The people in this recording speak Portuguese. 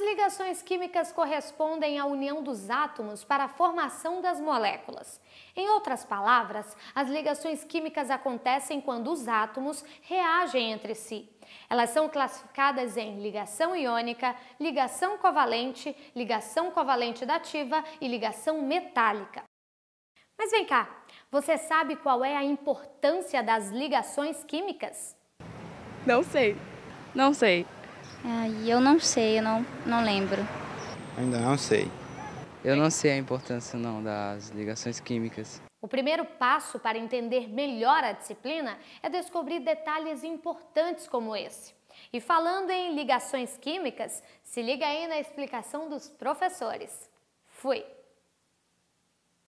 As ligações químicas correspondem à união dos átomos para a formação das moléculas. Em outras palavras, as ligações químicas acontecem quando os átomos reagem entre si. Elas são classificadas em ligação iônica, ligação covalente, ligação covalente dativa e ligação metálica. Mas vem cá, você sabe qual é a importância das ligações químicas? Não sei, não sei eu não sei, eu não, não lembro. Ainda não sei. Eu não sei a importância não das ligações químicas. O primeiro passo para entender melhor a disciplina é descobrir detalhes importantes como esse. E falando em ligações químicas, se liga aí na explicação dos professores. Fui!